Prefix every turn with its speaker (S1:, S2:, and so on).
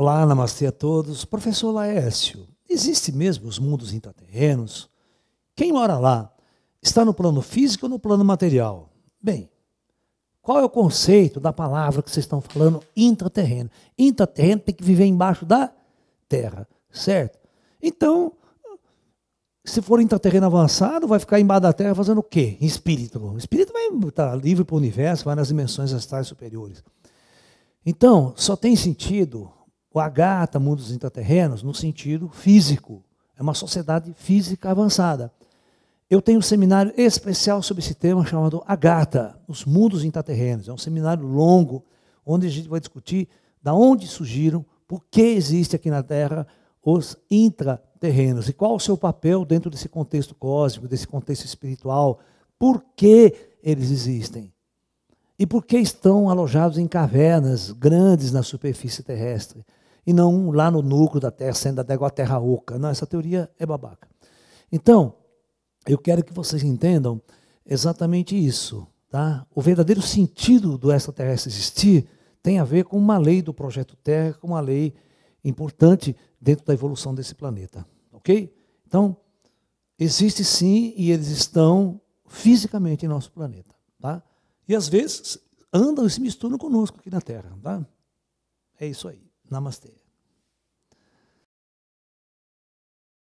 S1: Olá, namastê a todos. Professor Laércio, existe mesmo os mundos intraterrenos? Quem mora lá? Está no plano físico ou no plano material? Bem, qual é o conceito da palavra que vocês estão falando intraterreno? Intraterreno tem que viver embaixo da terra, certo? Então, se for intraterreno avançado, vai ficar embaixo da terra fazendo o quê? Espírito. O espírito vai estar tá livre para o universo, vai nas dimensões astrais superiores. Então, só tem sentido o Agatha, Mundo Intraterrenos, no sentido físico. É uma sociedade física avançada. Eu tenho um seminário especial sobre esse tema chamado Agatha, os mundos intraterrenos. É um seminário longo, onde a gente vai discutir da onde surgiram, por que existe aqui na Terra os intraterrenos e qual o seu papel dentro desse contexto cósmico, desse contexto espiritual, por que eles existem e por que estão alojados em cavernas grandes na superfície terrestre e não lá no núcleo da Terra, sendo até igual a Terra oca. Não, essa teoria é babaca. Então, eu quero que vocês entendam exatamente isso. Tá? O verdadeiro sentido do extraterrestre existir tem a ver com uma lei do projeto Terra, com uma lei importante dentro da evolução desse planeta. Ok? Então, existe sim e eles estão fisicamente em nosso planeta. Tá? E às vezes andam e se misturam conosco aqui na Terra. Tá? É isso aí. ナマステ。